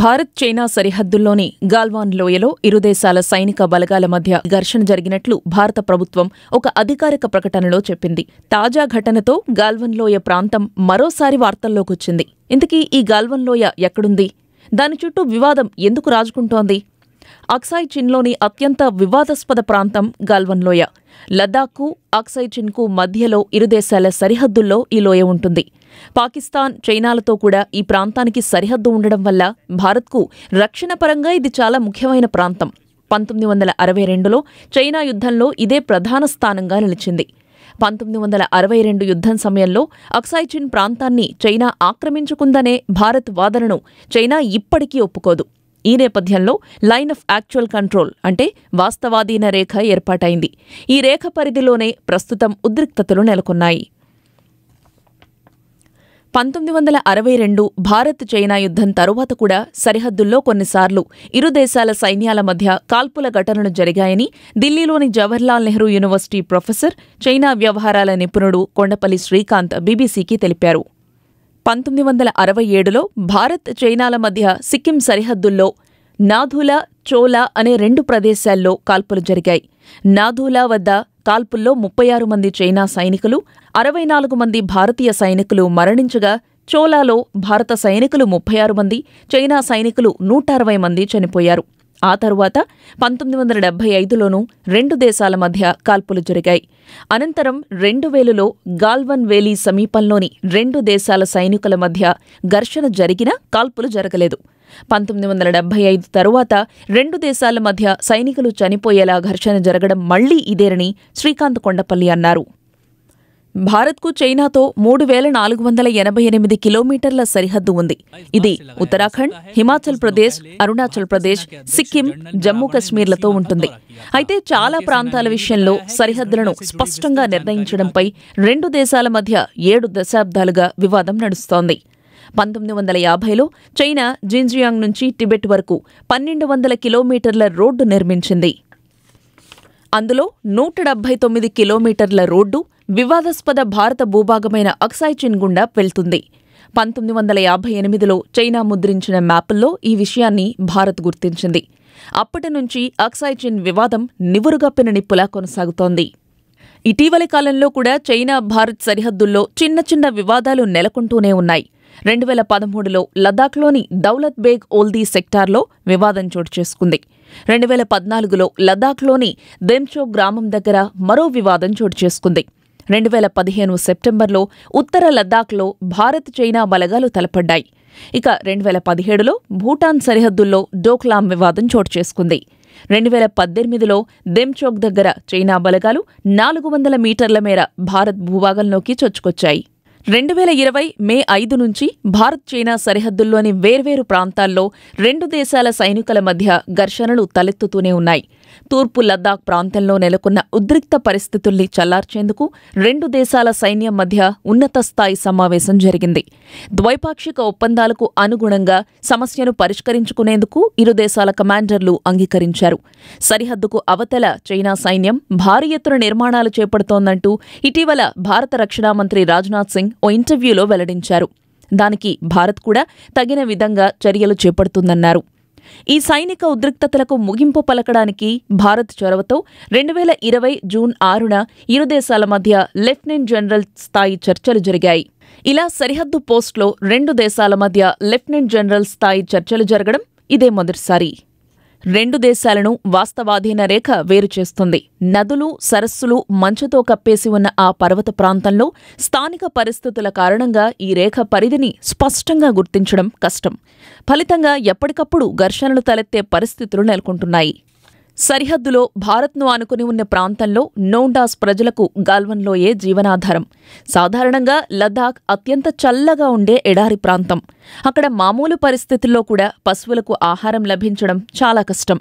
Bharat China సరిహద్దుల్లోని Galwan లోయలో ఇరు దేశాల సైనిక బలగాల మధ్య ఘర్షణ జరిగినట్లు భారత ప్రభుత్వం ఒక అధికారిక ప్రకటనలో చెప్పింది తాజా ఘటనతో గాల్వన్ లోయ ప్రాంతం మరోసారి వార్తల్లోకొచ్చింది ఇంతకీ ఈ గాల్వన్ లోయ ఎక్కడుంది దాని చుట్టూ వివాదం ఎందుకు రాజుకుంటోంది అక్సాయ్ చిన్లోని అత్యంత వివాదాస్పద ప్రాంతం గాల్వన్ లోయ లద్దాఖ్కు అక్సాయ్ చిన్కు మధ్యలో ఇరు దేశాల సరిహద్దుల్లో ఈ లోయ ఉంటుంది పాకిస్తాన్ చైనాలతో కూడా ఈ ప్రాంతానికి సరిహద్దు ఉండడం వల్ల భారత్కు రక్షణ పరంగా ఇది చాలా ముఖ్యమైన ప్రాంతం పంతొమ్మిది వందల అరవై రెండులో చైనా యుద్ధంలో ఇదే ప్రధాన స్థానంగా నిలిచింది పంతొమ్మిది వందల అరవై రెండు యుద్ధం సమయంలో అక్సైచిన్ ప్రాంతాన్ని చైనా ఆక్రమించుకుందనే భారత్ వాదనను చైనా ఇప్పటికీ ఒప్పుకోదు ఈ నేపథ్యంలో లైన్ ఆఫ్ యాక్చువల్ కంట్రోల్ అంటే వాస్తవాధీన రేఖ ఏర్పాటైంది ఈ రేఖ పరిధిలోనే ప్రస్తుతం ఉద్రిక్తతలు నెలకొన్నాయి పంతొమ్మిది వందల అరవై రెండు భారత్ చైనా యుద్ధం తరువాత కూడా సరిహద్దుల్లో కొన్నిసార్లు ఇరు దేశాల సైన్యాల మధ్య కాల్పుల ఘటనలు జరిగాయని ఢిల్లీలోని Jawaharlal Nehru University professor China వ్యవహారాల నిపుణుడు కొండపల్లి శ్రీకాంత్ బీబీసీకి తెలిపారు పంతొమ్మిది వందల అరవై ఏడులో భారత్ చైనాల మధ్య సిక్కిం సరిహద్దుల్లో నాధుల చోలా అనే రెండు ప్రదేశాల్లో కాల్పులు జరిగాయి నాధూలా వద్ద కాల్పుల్లో ముప్పై ఆరు మంది చైనా సైనికులు అరవై నాలుగు మంది భారతీయ సైనికులు మరణించగా చోలాలో భారత సైనికులు ముప్పై ఆరు మంది చైనా సైనికులు నూట అరవై మంది చనిపోయారు ఆ తరువాత పంతొమ్మిది వందల డెబ్బై ఐదులోనూ రెండు దేశాల మధ్య కాల్పులు జరిగాయి అనంతరం రెండు వేలులో గాల్వన్ వేలీ సమీపంలోని రెండు దేశాల సైనికుల మధ్య ఘర్షణ జరిగినా కాల్పులు జరగలేదు పంతొమ్మిది వందల డెబ్బై ఐదు తరువాత రెండు దేశాల మధ్య సైనికులు చనిపోయేలా ఘర్షణ జరగడం మళ్లీ ఇదేరని శ్రీకాంత్ కొండపల్లి అన్నారు భారత్కు చైనాతో మూడు వేల నాలుగు వందల ఎనభై ఎనిమిది కిలోమీటర్ల సరిహద్దు ఉంది ఇది ఉత్తరాఖండ్ హిమాచల్ ప్రదేశ్ అరుణాచల్ ప్రదేశ్ సిక్కిం జమ్మూ కశ్మీర్లతో ఉంటుంది అయితే చాలా ప్రాంతాల విషయంలో సరిహద్దులను స్పష్టంగా నిర్ణయించడంపై రెండు దేశాల మధ్య ఏడు దశాబ్దాలుగా వివాదం నడుస్తోంది పంతొమ్మిది వందల యాభైలో చైనా జింజియాంగ్ నుంచి టిబెట్ వరకు పన్నెండు వందల కిలోమీటర్ల రోడ్డు నిర్మించింది అందులో నూట డెబ్బై తొమ్మిది కిలోమీటర్ల రోడ్డు వివాదాస్పద భారత భూభాగమైన చిన్ గుండా వెళ్తుంది పంతొమ్మిది వందల యాభై ఎనిమిదిలో చైనా ముద్రించిన మ్యాపుల్లో ఈ విషయాన్ని భారత్ గుర్తించింది అప్పటి నుంచి చిన్ వివాదం నివురుగప్పిన నిప్పులా కొనసాగుతోంది ఇటీవలి కాలంలో కూడా చైనా భారత్ సరిహద్దుల్లో చిన్న చిన్న వివాదాలు నెలకొంటూనే ఉన్నాయి రెండు వేల పదమూడులో లద్దాఖ్లోని దౌలత్ బేగ్ ఓల్దీ సెక్టార్లో వివాదం చోటు చేసుకుంది రెండు వేల పద్నాలుగులో లద్దాఖ్లోని దెమ్చో గ్రామం దగ్గర మరో వివాదం చోటు చేసుకుంది రెండు వేల పదిహేను సెప్టెంబర్లో ఉత్తర లద్దాఖ్లో భారత్ చైనా బలగాలు తలపడ్డాయి ఇక రెండు వేల పదిహేడులో భూటాన్ సరిహద్దుల్లో డోక్లాం వివాదం చోటు చేసుకుంది రెండు వేల పద్దెనిమిదిలో దెమ్చోక్ దగ్గర చైనా బలగాలు నాలుగు వందల మీటర్ల మేర భారత్ భూభాగంలోకి చొచ్చుకొచ్చాయి రెండు వేల ఇరవై మే ఐదు నుంచి భారత్ చైనా సరిహద్దుల్లోని వేర్వేరు ప్రాంతాల్లో రెండు దేశాల సైనికుల మధ్య ఘర్షణలు తలెత్తుతూనే ఉన్నాయి తూర్పు లద్దాఖ్ ప్రాంతంలో నెలకొన్న ఉద్రిక్త పరిస్థితుల్ని చల్లార్చేందుకు రెండు దేశాల సైన్యం మధ్య ఉన్నత స్థాయి సమావేశం జరిగింది ద్వైపాక్షిక ఒప్పందాలకు అనుగుణంగా సమస్యను పరిష్కరించుకునేందుకు ఇరు దేశాల కమాండర్లు అంగీకరించారు సరిహద్దుకు అవతల చైనా సైన్యం భారీ ఎత్తున నిర్మాణాలు చేపడుతోందంటూ ఇటీవల భారత రక్షణ మంత్రి రాజ్నాథ్ సింగ్ ఓ ఇంటర్వ్యూలో వెల్లడించారు దానికి భారత్ కూడా తగిన విధంగా చర్యలు చేపడుతుందన్నారు ఈ సైనిక ఉద్రిక్తతలకు ముగింపు పలకడానికి భారత్ చొరవతో రెండు వేల ఇరవై జూన్ ఆరున ఇరు దేశాల మధ్య లెఫ్టినెంట్ జనరల్ స్థాయి చర్చలు జరిగాయి ఇలా సరిహద్దు పోస్టులో రెండు దేశాల మధ్య లెఫ్టినెంట్ జనరల్ స్థాయి చర్చలు జరగడం ఇదే మొదటిసారి రెండు దేశాలను వాస్తవాధీన రేఖ వేరు చేస్తుంది నదులు సరస్సులు మంచుతో కప్పేసి ఉన్న ఆ పర్వత ప్రాంతంలో స్థానిక పరిస్థితుల కారణంగా ఈ రేఖ పరిధిని స్పష్టంగా గుర్తించడం కష్టం ఫలితంగా ఎప్పటికప్పుడు ఘర్షణలు తలెత్తే పరిస్థితులు నెలకొంటున్నాయి సరిహద్దులో భారత్ను ఆనుకుని ఉన్న ప్రాంతంలో నోండాస్ ప్రజలకు గాల్వన్లోయే జీవనాధారం సాధారణంగా లద్దాఖ్ అత్యంత చల్లగా ఉండే ఎడారి ప్రాంతం అక్కడ మామూలు పరిస్థితుల్లో కూడా పశువులకు ఆహారం లభించడం చాలా కష్టం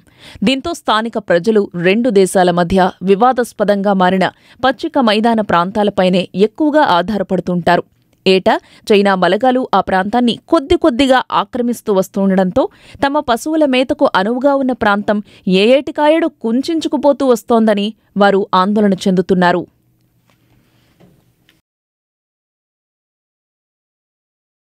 దీంతో స్థానిక ప్రజలు రెండు దేశాల మధ్య వివాదాస్పదంగా మారిన పచ్చిక మైదాన ప్రాంతాలపైనే ఎక్కువగా ఆధారపడుతుంటారు ఏటా చైనా బలగాలు ఆ ప్రాంతాన్ని కొద్ది కొద్దిగా ఆక్రమిస్తూ వస్తుండడంతో తమ పశువుల మేతకు అనువుగా ఉన్న ప్రాంతం ఏ ఏటికాయడు కుంచుకుపోతూ వస్తోందని వారు ఆందోళన చెందుతున్నారు